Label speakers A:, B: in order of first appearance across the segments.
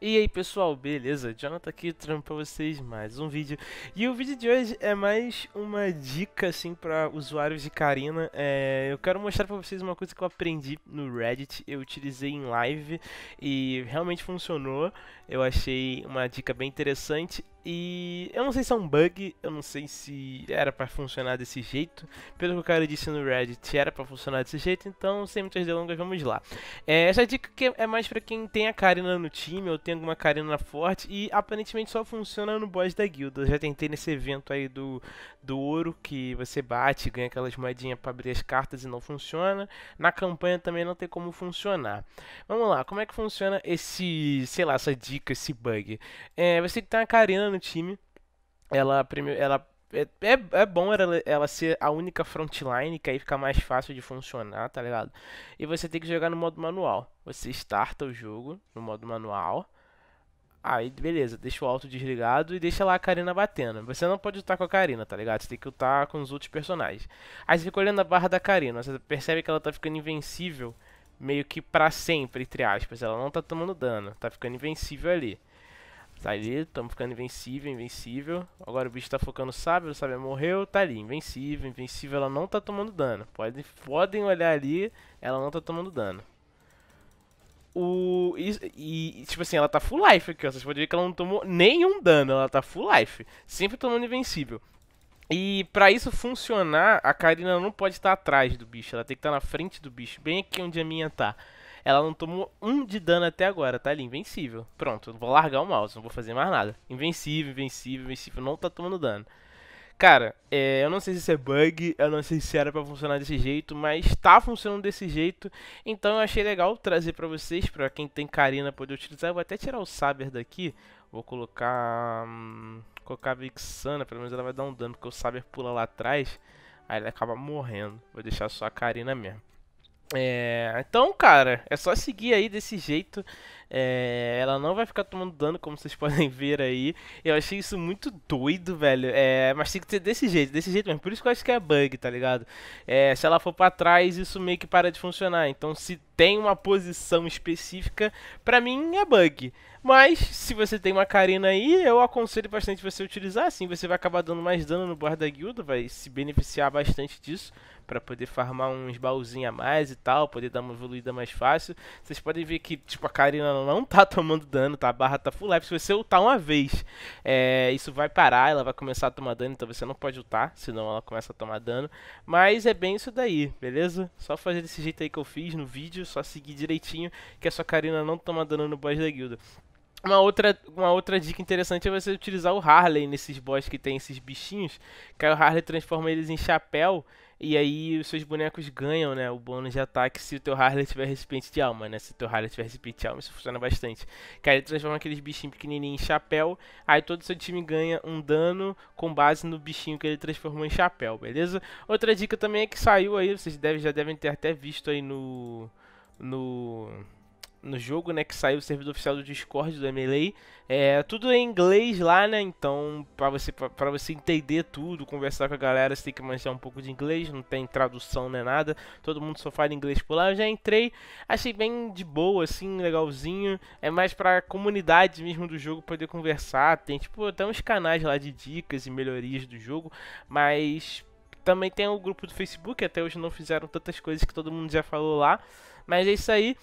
A: E aí pessoal, beleza? Jonathan aqui trazendo pra vocês mais um vídeo E o vídeo de hoje é mais uma dica assim para usuários de Karina é, Eu quero mostrar pra vocês uma coisa que eu aprendi no Reddit Eu utilizei em live e realmente funcionou Eu achei uma dica bem interessante e eu não sei se é um bug, eu não sei se era para funcionar desse jeito. Pelo que o cara disse no Reddit, era para funcionar desse jeito, então sem muitas delongas, vamos lá. É, essa dica que é mais para quem tem a Karina no time ou tem alguma Karina forte e aparentemente só funciona no boss da guilda. Eu já tentei nesse evento aí do, do ouro que você bate, ganha aquelas moedinhas para abrir as cartas e não funciona. Na campanha também não tem como funcionar. Vamos lá, como é que funciona esse, sei lá, essa dica, esse bug? É, você tem a Karina no time, ela Ela, é, é, é, bom ela, ela ser a única frontline, que aí fica mais fácil de funcionar, tá ligado? E você tem que jogar no modo manual. Você starta o jogo no modo manual. Aí, beleza, deixa o alto desligado e deixa lá a Karina batendo. Você não pode lutar com a Karina, tá ligado? Você tem que lutar com os outros personagens. Aí você fica olhando a barra da Karina, você percebe que ela tá ficando invencível meio que para sempre, entre aspas. Ela não tá tomando dano, tá ficando invencível ali. Tá ali, estamos ficando invencível, invencível. Agora o bicho tá focando o Saber, o Saber morreu, tá ali, invencível, invencível, ela não tá tomando dano. Podem, podem olhar ali, ela não tá tomando dano. O, e, e, tipo assim, ela tá full life aqui, ó. Vocês podem ver que ela não tomou nenhum dano, ela tá full life. Sempre tomando invencível. E pra isso funcionar, a Karina não pode estar tá atrás do bicho, ela tem que estar tá na frente do bicho, bem aqui onde a minha tá. Ela não tomou um de dano até agora, tá ali, invencível. Pronto, vou largar o mouse, não vou fazer mais nada. Invencível, invencível, invencível, não tá tomando dano. Cara, é, eu não sei se isso é bug, eu não sei se era para funcionar desse jeito, mas tá funcionando desse jeito, então eu achei legal trazer para vocês, para quem tem Karina poder utilizar. Eu vou até tirar o Saber daqui, vou colocar. Hum, colocar a Vixana, pelo menos ela vai dar um dano, porque o Saber pula lá atrás, aí ele acaba morrendo. Vou deixar só a Karina mesmo. É, então, cara, é só seguir aí desse jeito. É, ela não vai ficar tomando dano, como vocês podem ver aí. Eu achei isso muito doido, velho. É, mas tem que ser desse jeito, desse jeito mesmo. Por isso que eu acho que é bug, tá ligado? É, se ela for pra trás, isso meio que para de funcionar. Então, se tem uma posição específica, pra mim é bug. Mas, se você tem uma Karina aí, eu aconselho bastante você utilizar. Assim, você vai acabar dando mais dano no bar da guilda, vai se beneficiar bastante disso para poder farmar uns baúzinhos a mais e tal, poder dar uma evoluída mais fácil. Vocês podem ver que, tipo, a Karina ela não tá tomando dano, tá? A barra tá full life. Se você ultar uma vez, é, isso vai parar, ela vai começar a tomar dano, então você não pode ultar, senão ela começa a tomar dano. Mas é bem isso daí, beleza? Só fazer desse jeito aí que eu fiz no vídeo, só seguir direitinho, que a sua Karina não toma dano no boss da guilda. Uma outra, uma outra dica interessante é você utilizar o Harley nesses boss que tem esses bichinhos, que aí o Harley transforma eles em chapéu e aí os seus bonecos ganham, né? O bônus de ataque se o teu Harley tiver recipiente de alma, né? Se o teu Harley tiver recipiente de alma, isso funciona bastante. Cara, ele transforma aqueles bichinhos pequenininhos em chapéu. Aí todo o seu time ganha um dano com base no bichinho que ele transformou em chapéu, beleza? Outra dica também é que saiu aí, vocês deve, já devem ter até visto aí no no jogo, né? Que saiu o servidor oficial do Discord do MLA. É tudo em inglês lá, né? Então, para você para você entender tudo, conversar com a galera, você tem que manjar um pouco de inglês, não tem tradução nem né, nada. Todo mundo só fala inglês por lá. Eu já entrei, achei bem de boa assim, legalzinho. É mais para comunidade mesmo do jogo poder conversar. Tem tipo até uns canais lá de dicas e melhorias do jogo, mas também tem o grupo do Facebook, até hoje não fizeram tantas coisas que todo mundo já falou lá. Mas é isso aí.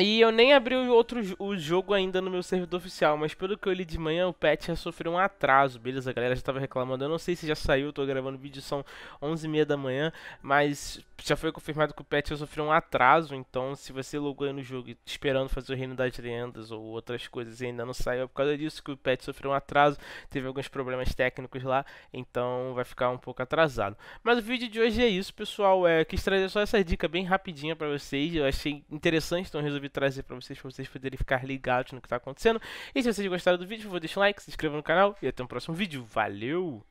A: E eu nem abri o outro o jogo ainda no meu servidor oficial, mas pelo que eu li de manhã, o patch já sofreu um atraso, beleza? A galera já tava reclamando. Eu não sei se já saiu, tô gravando vídeo, são 11h30 da manhã, mas já foi confirmado que o patch já sofreu um atraso. Então, se você logou aí no jogo esperando fazer o Reino das Lendas ou outras coisas e ainda não saiu, é por causa disso que o patch sofreu um atraso, teve alguns problemas técnicos lá, então vai ficar um pouco atrasado. Mas o vídeo de hoje é isso, pessoal. É, quis trazer só essa dica bem rapidinha para vocês. Eu achei interessante, então resolvi trazer para vocês, para vocês poderem ficar ligados no que está acontecendo. E se vocês gostaram do vídeo, vou deixar um like, se inscreva no canal e até o próximo vídeo. Valeu!